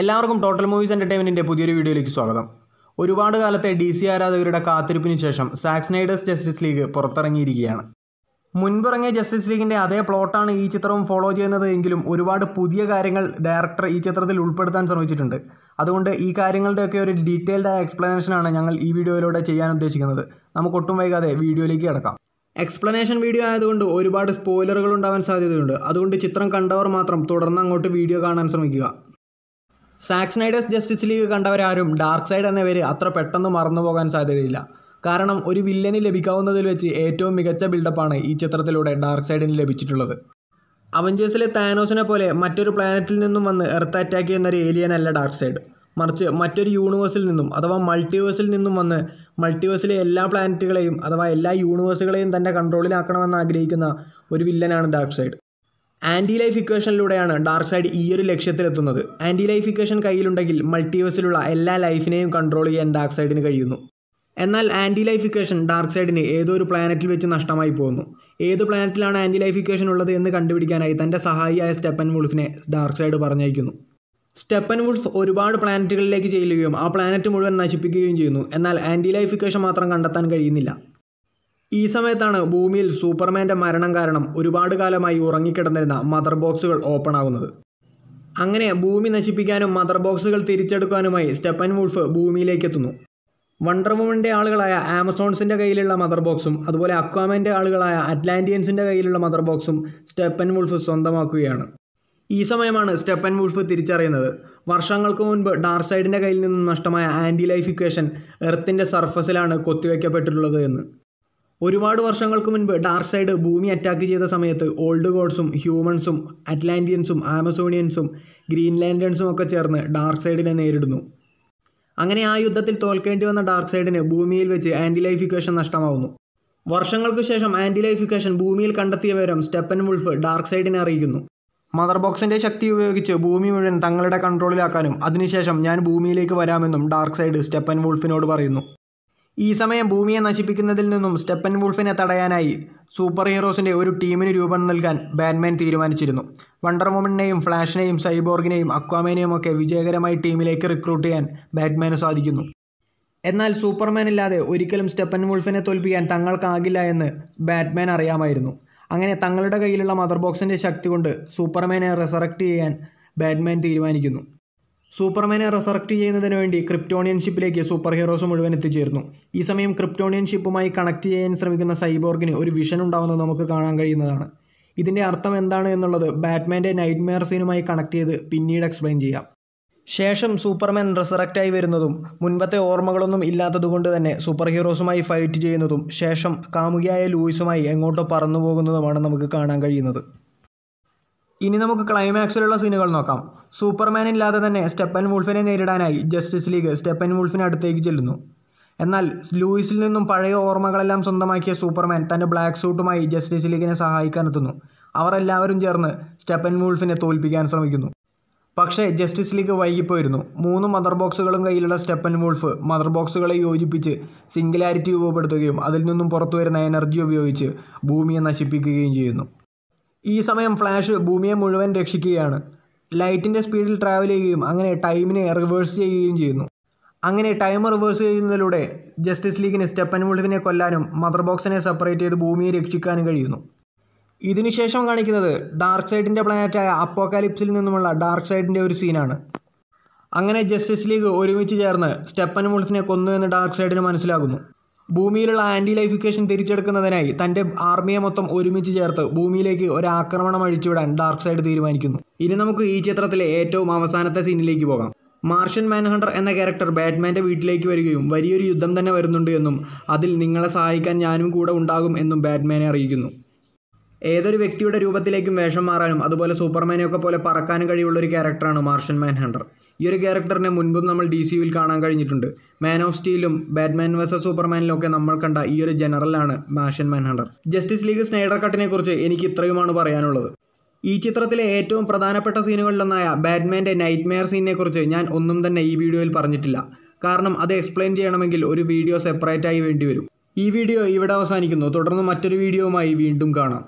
എല്ലാവർക്കും total movies എൻ്റർടൈൻമെൻറ്റിൻ്റെ പുതിയൊരു വീഡിയോയിലേക്ക് സ്വാഗതം ഒരുപാട് കാലത്തെ ഡി സി ആരാധകരുടെ കാത്തിരിപ്പിന് ശേഷം സാക്സ്നൈഡേഴ്സ് ജസ്റ്റിസ് ലീഗ് പുറത്തിറങ്ങിയിരിക്കുകയാണ് മുൻപിറങ്ങിയ ജസ്റ്റിസ് ലീഗിൻ്റെ അതേ പ്ലോട്ടാണ് ഈ ചിത്രവും ഫോളോ ചെയ്യുന്നത് എങ്കിലും ഒരുപാട് പുതിയ കാര്യങ്ങൾ ഡയറക്ടർ ഈ ചിത്രത്തിൽ ഉൾപ്പെടുത്താൻ ശ്രമിച്ചിട്ടുണ്ട് അതുകൊണ്ട് ഈ കാര്യങ്ങളുടെയൊക്കെ ഒരു ഡീറ്റെയിൽഡായ എക്സ്പ്ലനേഷനാണ് ഞങ്ങൾ ഈ വീഡിയോയിലൂടെ ചെയ്യാൻ ഉദ്ദേശിക്കുന്നത് നമുക്ക് ഒട്ടും വൈകാതെ വീഡിയോയിലേക്ക് കിടക്കാം എക്സ്പ്ലനേഷൻ വീഡിയോ ആയതുകൊണ്ട് ഒരുപാട് സ്പോയിലറുകൾ ഉണ്ടാവാൻ സാധ്യതയുണ്ട് അതുകൊണ്ട് ചിത്രം കണ്ടവർ മാത്രം തുടർന്ന് അങ്ങോട്ട് വീഡിയോ കാണാൻ ശ്രമിക്കുക സാക്സ്നൈഡേഴ്സ് ജസ്റ്റിസ് ലീഗ് കണ്ടവരാരും ഡാർക്ക് സൈഡ് എന്ന പേര് അത്ര പെട്ടെന്ന് മറന്നു പോകാൻ സാധ്യതയില്ല കാരണം ഒരു വില്ലന് ലഭിക്കാവുന്നതിൽ വെച്ച് ഏറ്റവും മികച്ച ബിൽഡപ്പാണ് ഈ ചിത്രത്തിലൂടെ ഡാർക്ക് സൈഡിന് ലഭിച്ചിട്ടുള്ളത് അവഞ്ചേഴ്സിലെ താനോസിനെ പോലെ മറ്റൊരു പ്ലാനറ്റിൽ നിന്നും വന്ന് എർത്ത് അറ്റാക്ക് ചെയ്യുന്ന ഒരു ഏലിയൻ അല്ല ഡാർക്ക് സൈഡ് മറിച്ച് മറ്റൊരു യൂണിവേഴ്സിൽ നിന്നും അഥവാ മൾട്ടിവേഴ്സിൽ നിന്നും വന്ന് മൾട്ടിവേഴ്സിലെ എല്ലാ പ്ലാനറ്റുകളെയും അഥവാ എല്ലാ യൂണിവേഴ്സുകളെയും തന്നെ കൺട്രോളിലാക്കണമെന്ന് ആഗ്രഹിക്കുന്ന ഒരു വില്ലനാണ് ഡാർക്ക് സൈഡ് ആൻറ്റി ലൈഫ് ഇക്വേഷനിലൂടെയാണ് ഡാർക്ക് സൈഡ് ഈ ഒരു ലക്ഷ്യത്തിലെത്തുന്നത് ആൻറ്റി ലൈഫ് ഇക്വേഷൻ കയ്യിലുണ്ടെങ്കിൽ മൾട്ടിവേഴ്സിലുള്ള എല്ലാ ലൈഫിനെയും കൺട്രോൾ ചെയ്യാൻ ഡാർക്ക് സൈഡിന് കഴിയുന്നു എന്നാൽ ആൻറ്റി ലൈഫ് ഇക്വേഷൻ ഡാർക്ക് സൈഡിന് ഏതോ ഒരു പ്ലാനറ്റിൽ വെച്ച് നഷ്ടമായി പോകുന്നു ഏത് പ്ലാനറ്റിലാണ് ആൻറ്റി ലൈഫ് ഇക്വേഷൻ ഉള്ളത് എന്ന് കണ്ടുപിടിക്കാനായി തൻ്റെ സഹായിയായ സ്റ്റെപ്പൻ വുൾഫിനെ ഡാർക്ക് സൈഡ് പറഞ്ഞയക്കുന്നു സ്റ്റെപ്പൻ വുൾഫ് ഒരുപാട് പ്ലാനറ്റുകളിലേക്ക് ചെയ്യുകയും ആ പ്ലാനറ്റ് മുഴുവൻ നശിപ്പിക്കുകയും ചെയ്യുന്നു എന്നാൽ ആൻറ്റി ലൈഫ് ഇക്വേഷൻ മാത്രം കണ്ടെത്താൻ കഴിയുന്നില്ല ഈ സമയത്താണ് ഭൂമിയിൽ സൂപ്പർമാൻ്റെ മരണം കാരണം ഒരുപാട് കാലമായി ഉറങ്ങിക്കിടന്നിരുന്ന മദർ ബോക്സുകൾ ഓപ്പൺ ആകുന്നത് അങ്ങനെ ഭൂമി നശിപ്പിക്കാനും മദർ ബോക്സുകൾ തിരിച്ചെടുക്കാനുമായി സ്റ്റെപ്പൻ വുൾഫ് ഭൂമിയിലേക്ക് എത്തുന്നു വണ്ടർ വുമൻ്റെ ആളുകളായ ആമസോൺസിൻ്റെ കയ്യിലുള്ള മദർ ബോക്സും അതുപോലെ അക്വാമൻ്റെ ആളുകളായ അറ്റ്ലാന്റിയൻസിൻ്റെ കയ്യിലുള്ള മദർ ബോക്സും സ്റ്റെപ്പൻ വുൾഫ് സ്വന്തമാക്കുകയാണ് ഈ സമയമാണ് സ്റ്റെപ്പൻ വുൾഫ് തിരിച്ചറിയുന്നത് വർഷങ്ങൾക്ക് മുൻപ് ഡാർസൈഡിൻ്റെ കയ്യിൽ നിന്നും നഷ്ടമായ ആൻറ്റി ലൈഫ് ഇക്വേഷൻ എർത്തിൻ്റെ സർഫസിലാണ് കൊത്തിവെക്കപ്പെട്ടിട്ടുള്ളത് എന്ന് ഒരുപാട് വർഷങ്ങൾക്ക് മുൻപ് ഡാർക്ക് സൈഡ് ഭൂമി അറ്റാക്ക് ചെയ്ത സമയത്ത് ഓൾഡ് ഗോഡ്സും ഹ്യൂമൻസും അറ്റ്ലാന്റിയൻസും ആമസോണിയൻസും ഗ്രീൻലാൻഡൻസും ഒക്കെ ചേർന്ന് ഡാർക്ക് സൈഡിനെ നേരിടുന്നു അങ്ങനെ ആ യുദ്ധത്തിൽ തോൽക്കേണ്ടി വന്ന ഡാർക്ക് സൈഡിന് ഭൂമിയിൽ വെച്ച് ആൻറ്റിലൈഫിക്കേഷൻ നഷ്ടമാവുന്നു വർഷങ്ങൾക്ക് ശേഷം ആൻറ്റിലൈഫിക്കേഷൻ ഭൂമിയിൽ കണ്ടെത്തിയ വിവരം സ്റ്റെപ്പൻ വുൾഫ് ഡാർക്ക് സൈഡിനെ അറിയിക്കുന്നു മദർ ബോക്സിൻ്റെ ശക്തി ഉപയോഗിച്ച് ഭൂമി മുഴുവൻ തങ്ങളുടെ കൺട്രോളിലാക്കാനും അതിനുശേഷം ഞാൻ ഭൂമിയിലേക്ക് വരാമെന്നും ഡാർക്ക് സൈഡ് സ്റ്റെപ്പൻ വുൾഫിനോട് പറയുന്നു ഈ സമയം ഭൂമിയെ നശിപ്പിക്കുന്നതിൽ നിന്നും സ്റ്റെപ്പൻ വുൾഫിനെ തടയാനായി സൂപ്പർ ഹീറോസിൻ്റെ ഒരു ടീമിന് രൂപം നൽകാൻ ബാറ്റ്മാൻ തീരുമാനിച്ചിരുന്നു വണ്ടർ വുമനെയും ഫ്ലാഷിനെയും സൈബോർഗിനെയും അക്വാമേനെയും ഒക്കെ വിജയകരമായി ടീമിലേക്ക് റിക്രൂട്ട് ചെയ്യാൻ ബാറ്റ്മാന് സാധിക്കുന്നു എന്നാൽ സൂപ്പർമാൻ ഇല്ലാതെ ഒരിക്കലും സ്റ്റെപ്പൻ വുൾഫിനെ തോൽപ്പിക്കാൻ തങ്ങൾക്കാകില്ല എന്ന് ബാറ്റ്മാൻ അറിയാമായിരുന്നു അങ്ങനെ തങ്ങളുടെ കയ്യിലുള്ള മദർ ബോക്സിൻ്റെ ശക്തി കൊണ്ട് സൂപ്പർമാനെ റെസറക്റ്റ് ചെയ്യാൻ ബാറ്റ്മാൻ തീരുമാനിക്കുന്നു സൂപ്പർമാനെ റെസറക്റ്റ് ചെയ്യുന്നതിന് വേണ്ടി ക്രിപ്റ്റോണിയൻ ഷിപ്പിലേക്ക് സൂപ്പർ ഹീറോസ് മുഴുവൻ എത്തിച്ചേർന്നു ഈ സമയം ക്രിപ്റ്റോണിയൻ ഷിപ്പുമായി കണക്ട് ചെയ്യാൻ ശ്രമിക്കുന്ന സൈബോർഗിന് ഒരു വിഷൻ ഉണ്ടാവുന്നത് നമുക്ക് കാണാൻ കഴിയുന്നതാണ് ഇതിൻ്റെ അർത്ഥം എന്താണ് എന്നുള്ളത് ബാറ്റ്മാൻ്റെ നൈറ്റ്മെയർ സീനുമായി കണക്ട് ചെയ്ത് പിന്നീട് എക്സ്പ്ലെയിൻ ചെയ്യാം ശേഷം സൂപ്പർമാൻ റെസറക്റ്റായി വരുന്നതും മുൻപത്തെ ഓർമ്മകളൊന്നും ഇല്ലാത്തതുകൊണ്ട് തന്നെ സൂപ്പർ ഹീറോസുമായി ഫൈറ്റ് ചെയ്യുന്നതും ശേഷം കാമുകിയായ ലൂയിസുമായി എങ്ങോട്ടോ പറന്നു പോകുന്നതുമാണ് നമുക്ക് കാണാൻ കഴിയുന്നത് ഇനി നമുക്ക് ക്ലൈമാക്സിലുള്ള സീനുകൾ നോക്കാം സൂപ്പർമാൻ ഇല്ലാതെ തന്നെ സ്റ്റെപ്പൻ വുൾഫിനെ നേരിടാനായി ജസ്റ്റിസ് ലീഗ് സ്റ്റെപ്പൻ വുൾഫിനെ അടുത്തേക്ക് ചെല്ലുന്നു എന്നാൽ ലൂയിസിൽ നിന്നും പഴയ ഓർമ്മകളെല്ലാം സ്വന്തമാക്കിയ സൂപ്പർമാൻ തൻ്റെ ബ്ലാക്ക് സൂട്ടുമായി ജസ്റ്റിസ് ലീഗിനെ സഹായിക്കാനെത്തുന്നു അവർ എല്ലാവരും ചേർന്ന് സ്റ്റെപ്പൻ വുൾഫിനെ തോൽപ്പിക്കാൻ ശ്രമിക്കുന്നു പക്ഷേ ജസ്റ്റിസ് ലീഗ് വൈകിപ്പോയിരുന്നു മൂന്ന് മദർ ബോക്സുകളും കയ്യിലുള്ള സ്റ്റെപ്പൻ വുൾഫ് മദർ ബോക്സുകളെ യോജിപ്പിച്ച് സിംഗുലാരിറ്റി രൂപപ്പെടുത്തുകയും അതിൽ നിന്നും പുറത്തു വരുന്ന എനർജി ഉപയോഗിച്ച് ഭൂമിയെ നശിപ്പിക്കുകയും ചെയ്യുന്നു ഈ സമയം ഫ്ലാഷ് ഭൂമിയെ മുഴുവൻ രക്ഷിക്കുകയാണ് ലൈറ്റിൻ്റെ സ്പീഡിൽ ട്രാവൽ ചെയ്യുകയും അങ്ങനെ ടൈമിനെ റിവേഴ്സ് ചെയ്യുകയും ചെയ്യുന്നു അങ്ങനെ ടൈം റിവേഴ്സ് ചെയ്യുന്നതിലൂടെ ജസ്റ്റിസ് ലീഗിന് സ്റ്റെപ്പൻ വുൾഫിനെ കൊല്ലാനും മദർ ബോക്സിനെ സെപ്പറേറ്റ് ചെയ്ത് ഭൂമിയെ രക്ഷിക്കാനും കഴിയുന്നു ഇതിനുശേഷം കാണിക്കുന്നത് ഡാർക്ക് സൈഡിൻ്റെ പ്ലാനറ്റായ അപ്പോക്കാലിപ്സിൽ നിന്നുമുള്ള ഡാർക്ക് സൈഡിൻ്റെ ഒരു സീനാണ് അങ്ങനെ ജസ്റ്റിസ് ലീഗ് ഒരുമിച്ച് ചേർന്ന് സ്റ്റെപ്പൻ വുൾഫിനെ കൊന്നു എന്ന് ഡാർക്ക് സൈഡിന് മനസ്സിലാകുന്നു ഭൂമിയിലുള്ള ആൻറ്റി ലൈഫിക്കേഷൻ തിരിച്ചെടുക്കുന്നതിനായി തൻ്റെ ആർമിയെ മൊത്തം ഒരുമിച്ച് ചേർത്ത് ഭൂമിയിലേക്ക് ഒരു ആക്രമണം അഴിച്ചുവിടാൻ ഡാർക്ക് സൈഡ് തീരുമാനിക്കുന്നു ഇനി നമുക്ക് ഈ ചിത്രത്തിലെ ഏറ്റവും അവസാനത്തെ സീനിലേക്ക് പോകാം മാർഷ്യൻ മാൻഹണ്ടർ എന്ന ക്യാരക്ടർ ബാറ്റ്മാൻ്റെ വീട്ടിലേക്ക് വരികയും വലിയൊരു യുദ്ധം തന്നെ വരുന്നുണ്ട് എന്നും അതിൽ നിങ്ങളെ സഹായിക്കാൻ ഞാനും കൂടെ ഉണ്ടാകും എന്നും ബാറ്റ്മാനെ അറിയിക്കുന്നു ഏതൊരു വ്യക്തിയുടെ രൂപത്തിലേക്കും വേഷം മാറാനും അതുപോലെ സൂപ്പർമാനെയൊക്കെ പോലെ പറക്കാനും കഴിവുള്ള ഒരു ക്യാരക്ടറാണ് മാർഷ്യൻ മാൻഹണ്ടർ ഈ ഒരു ക്യാരക്ടറിനെ മുൻപും നമ്മൾ ഡി സി കാണാൻ കഴിഞ്ഞിട്ടുണ്ട് മാൻ ഓഫ് സ്റ്റീലും ബാറ്റ്മാൻ വേഴ്സസ് ഒക്കെ നമ്മൾ കണ്ട ഈ ഒരു ജനറലാണ് Martian Manhunter Justice League Snyder കട്ടിനെ കുറിച്ച് എനിക്ക് ഇത്രയുമാണ് പറയാനുള്ളത് ഈ ചിത്രത്തിലെ ഏറ്റവും പ്രധാനപ്പെട്ട സീനുകളിലൊന്നായ ബാറ്റ്മാൻ്റെ നൈറ്റ് മെയർ സീനിനെ കുറിച്ച് ഞാൻ ഒന്നും തന്നെ ഈ വീഡിയോയിൽ പറഞ്ഞിട്ടില്ല കാരണം അത് എക്സ്പ്ലെയിൻ ചെയ്യണമെങ്കിൽ ഒരു വീഡിയോ സെപ്പറേറ്റായി വേണ്ടിവരും ഈ വീഡിയോ ഇവിടെ അവസാനിക്കുന്നു തുടർന്ന് മറ്റൊരു വീഡിയോയുമായി വീണ്ടും കാണാം